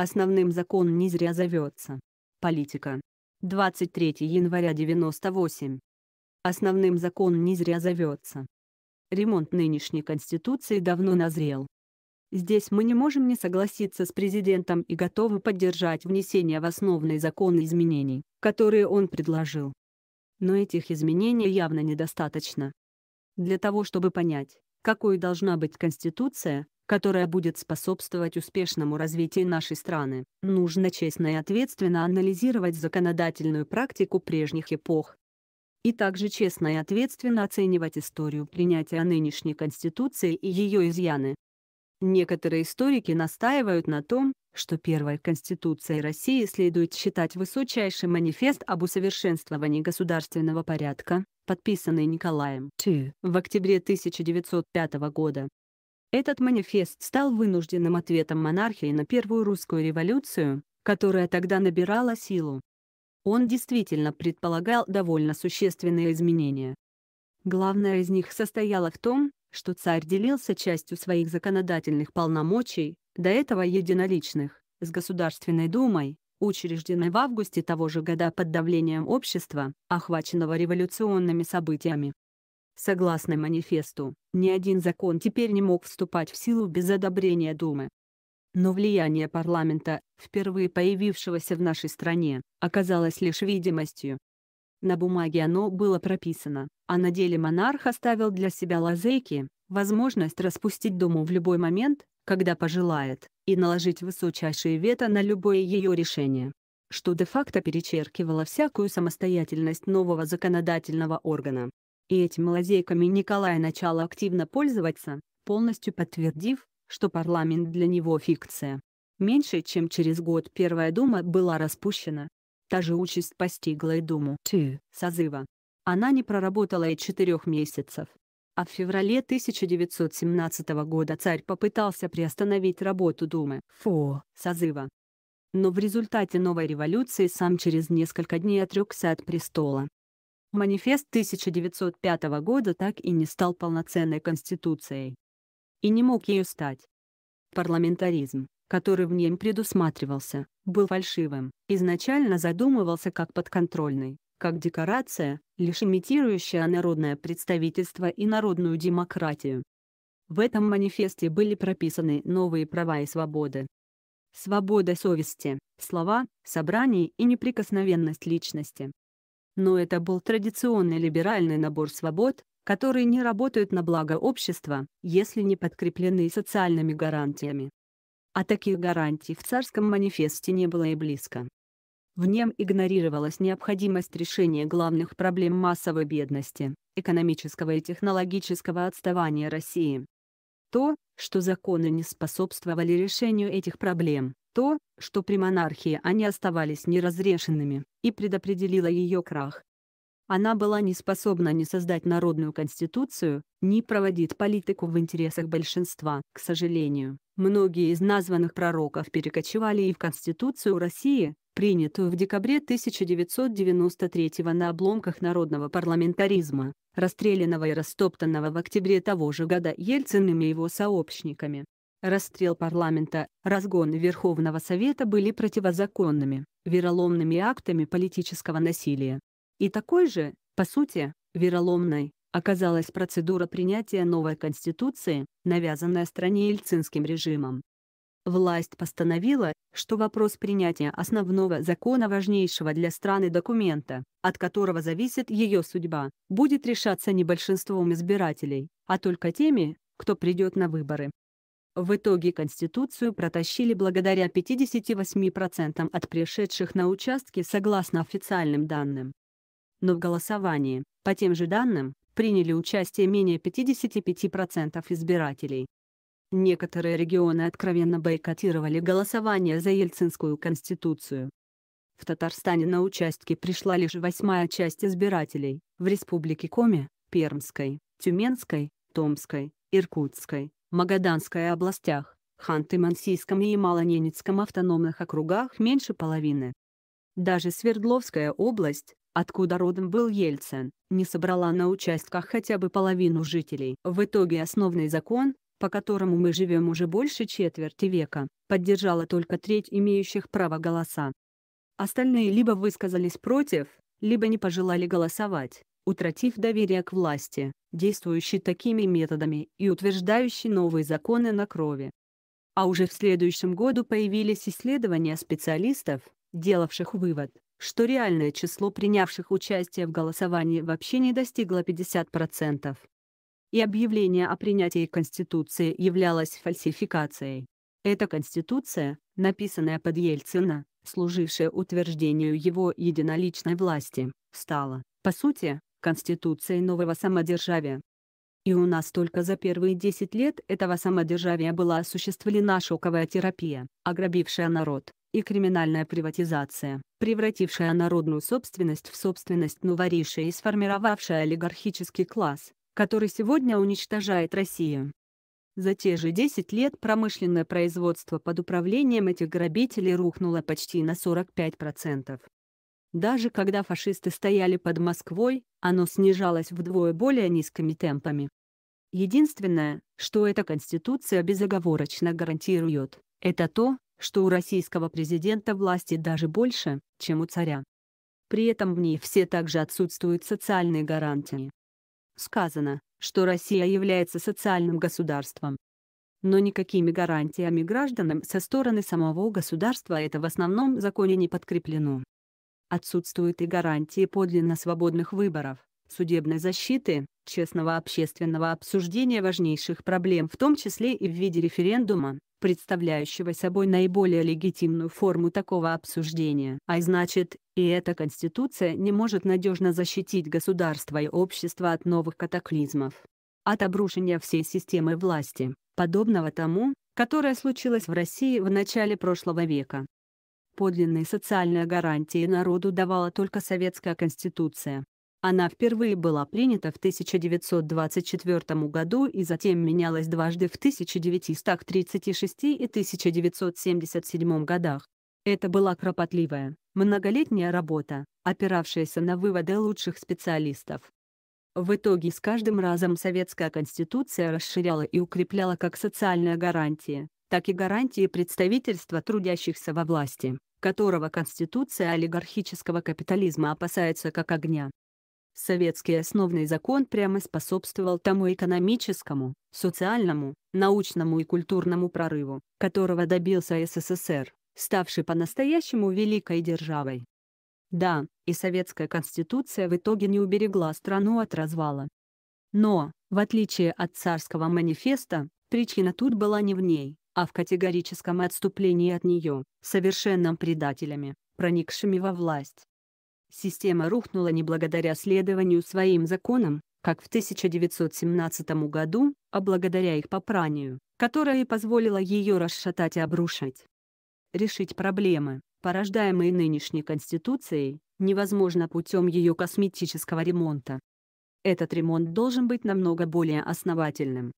Основным закон не зря зовется. Политика. 23 января 98. Основным закон не зря зовется. Ремонт нынешней Конституции давно назрел. Здесь мы не можем не согласиться с президентом и готовы поддержать внесение в основный закон изменений, которые он предложил. Но этих изменений явно недостаточно. Для того чтобы понять, какой должна быть Конституция, которая будет способствовать успешному развитию нашей страны. Нужно честно и ответственно анализировать законодательную практику прежних эпох, и также честно и ответственно оценивать историю принятия нынешней Конституции и ее изъяны. Некоторые историки настаивают на том, что первая Конституция России следует считать высочайший манифест об усовершенствовании государственного порядка, подписанный Николаем II в октябре 1905 года. Этот манифест стал вынужденным ответом монархии на Первую русскую революцию, которая тогда набирала силу. Он действительно предполагал довольно существенные изменения. Главное из них состояло в том, что царь делился частью своих законодательных полномочий, до этого единоличных, с Государственной Думой, учрежденной в августе того же года под давлением общества, охваченного революционными событиями. Согласно манифесту, ни один закон теперь не мог вступать в силу без одобрения Думы. Но влияние парламента, впервые появившегося в нашей стране, оказалось лишь видимостью. На бумаге оно было прописано, а на деле монарх оставил для себя лазейки, возможность распустить Думу в любой момент, когда пожелает, и наложить высочайшее вето на любое ее решение. Что де-факто перечеркивало всякую самостоятельность нового законодательного органа. И этими лазейками Николай начал активно пользоваться, полностью подтвердив, что парламент для него фикция. Меньше чем через год Первая дума была распущена. Та же участь постигла и думу Two. созыва. Она не проработала и четырех месяцев. А в феврале 1917 года царь попытался приостановить работу думы Фо созыва. Но в результате новой революции сам через несколько дней отрекся от престола. Манифест 1905 года так и не стал полноценной конституцией. И не мог ею стать. Парламентаризм, который в нем предусматривался, был фальшивым, изначально задумывался как подконтрольный, как декорация, лишь имитирующая народное представительство и народную демократию. В этом манифесте были прописаны новые права и свободы. Свобода совести, слова, собраний и неприкосновенность личности но это был традиционный либеральный набор свобод, которые не работают на благо общества, если не подкреплены социальными гарантиями. А таких гарантий в царском манифесте не было и близко. В нем игнорировалась необходимость решения главных проблем массовой бедности, экономического и технологического отставания России. То, что законы не способствовали решению этих проблем, то, что при монархии они оставались неразрешенными, и предопределило ее крах. Она была не способна ни создать народную конституцию, ни проводить политику в интересах большинства. К сожалению, многие из названных пророков перекочевали и в Конституцию России, принятую в декабре 1993 на обломках народного парламентаризма, расстрелянного и растоптанного в октябре того же года Ельциным и его сообщниками. Расстрел парламента, разгон Верховного Совета были противозаконными, вероломными актами политического насилия. И такой же, по сути, вероломной оказалась процедура принятия новой конституции, навязанная стране Ельцинским режимом. Власть постановила, что вопрос принятия основного закона важнейшего для страны документа, от которого зависит ее судьба, будет решаться не большинством избирателей, а только теми, кто придет на выборы. В итоге Конституцию протащили благодаря 58% от пришедших на участки согласно официальным данным. Но в голосовании, по тем же данным, приняли участие менее 55% избирателей. Некоторые регионы откровенно бойкотировали голосование за Ельцинскую Конституцию. В Татарстане на участки пришла лишь восьмая часть избирателей, в Республике Коми, Пермской, Тюменской, Томской, Иркутской, Магаданской областях, Ханты-Мансийском и Ямало-Ненецком автономных округах меньше половины. Даже Свердловская область, откуда родом был Ельцин, не собрала на участках хотя бы половину жителей. В итоге основный закон, по которому мы живем уже больше четверти века, поддержала только треть имеющих право голоса. Остальные либо высказались против, либо не пожелали голосовать, утратив доверие к власти действующий такими методами и утверждающий новые законы на крови. А уже в следующем году появились исследования специалистов, делавших вывод, что реальное число принявших участие в голосовании вообще не достигло 50%. И объявление о принятии Конституции являлось фальсификацией. Эта Конституция, написанная под Ельцина, служившая утверждению его единоличной власти, стала, по сути, конституцией нового самодержавия. И у нас только за первые 10 лет этого самодержавия была осуществлена шоковая терапия, ограбившая народ, и криминальная приватизация, превратившая народную собственность в собственность новоришей и сформировавшая олигархический класс, который сегодня уничтожает Россию. За те же 10 лет промышленное производство под управлением этих грабителей рухнуло почти на 45%. Даже когда фашисты стояли под Москвой, оно снижалось вдвое более низкими темпами. Единственное, что эта Конституция безоговорочно гарантирует, это то, что у российского президента власти даже больше, чем у царя. При этом в ней все также отсутствуют социальные гарантии. Сказано, что Россия является социальным государством. Но никакими гарантиями гражданам со стороны самого государства это в основном законе не подкреплено. Отсутствуют и гарантии подлинно свободных выборов, судебной защиты, честного общественного обсуждения важнейших проблем в том числе и в виде референдума, представляющего собой наиболее легитимную форму такого обсуждения. А значит, и эта Конституция не может надежно защитить государство и общество от новых катаклизмов. От обрушения всей системы власти, подобного тому, которое случилось в России в начале прошлого века. Подлинные социальные гарантии народу давала только Советская Конституция. Она впервые была принята в 1924 году и затем менялась дважды в 1936 и 1977 годах. Это была кропотливая, многолетняя работа, опиравшаяся на выводы лучших специалистов. В итоге с каждым разом Советская Конституция расширяла и укрепляла как социальные гарантии, так и гарантии представительства трудящихся во власти которого Конституция олигархического капитализма опасается как огня. Советский основный закон прямо способствовал тому экономическому, социальному, научному и культурному прорыву, которого добился СССР, ставший по-настоящему великой державой. Да, и Советская Конституция в итоге не уберегла страну от развала. Но, в отличие от царского манифеста, причина тут была не в ней а в категорическом отступлении от нее, совершенным предателями, проникшими во власть. Система рухнула не благодаря следованию своим законам, как в 1917 году, а благодаря их попранию, которое и позволило ее расшатать и обрушить. Решить проблемы, порождаемые нынешней Конституцией, невозможно путем ее косметического ремонта. Этот ремонт должен быть намного более основательным.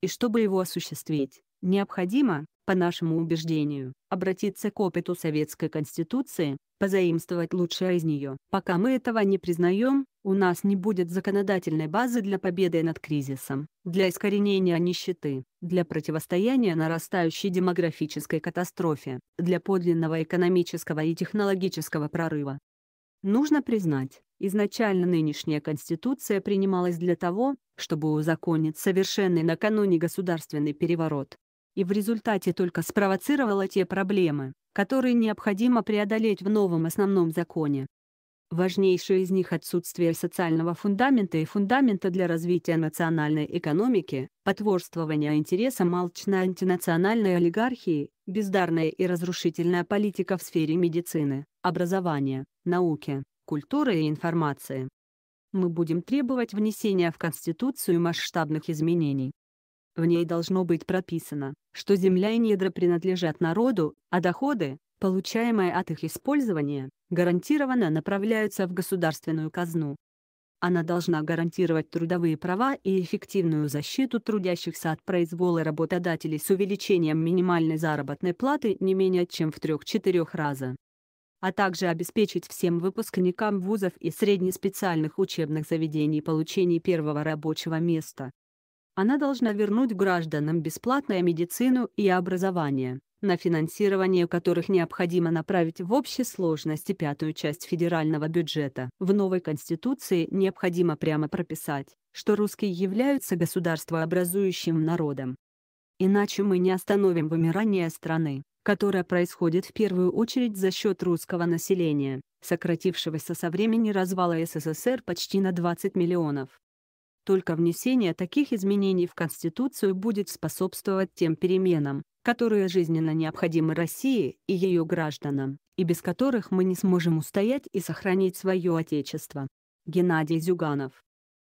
И чтобы его осуществить, Необходимо, по нашему убеждению, обратиться к опыту Советской Конституции, позаимствовать лучшее из нее. Пока мы этого не признаем, у нас не будет законодательной базы для победы над кризисом, для искоренения нищеты, для противостояния нарастающей демографической катастрофе, для подлинного экономического и технологического прорыва. Нужно признать, изначально нынешняя Конституция принималась для того, чтобы узаконить совершенный накануне государственный переворот, и в результате только спровоцировала те проблемы, которые необходимо преодолеть в новом основном законе. Важнейшее из них отсутствие социального фундамента и фундамента для развития национальной экономики, потворствование интереса алчной антинациональной олигархии, бездарная и разрушительная политика в сфере медицины, образования, науки, культуры и информации. Мы будем требовать внесения в Конституцию масштабных изменений, в ней должно быть прописано, что земля и недра принадлежат народу, а доходы, получаемые от их использования, гарантированно направляются в государственную казну. Она должна гарантировать трудовые права и эффективную защиту трудящихся от произвола работодателей с увеличением минимальной заработной платы не менее чем в 3-4 раза а также обеспечить всем выпускникам вузов и среднеспециальных учебных заведений получение первого рабочего места, она должна вернуть гражданам бесплатную медицину и образование, на финансирование которых необходимо направить в общей сложности пятую часть федерального бюджета. В новой Конституции необходимо прямо прописать, что русские являются государствообразующим народом. Иначе мы не остановим вымирание страны, которое происходит в первую очередь за счет русского населения, сократившегося со времени развала СССР почти на 20 миллионов. Только внесение таких изменений в Конституцию будет способствовать тем переменам, которые жизненно необходимы России и ее гражданам, и без которых мы не сможем устоять и сохранить свое Отечество. Геннадий Зюганов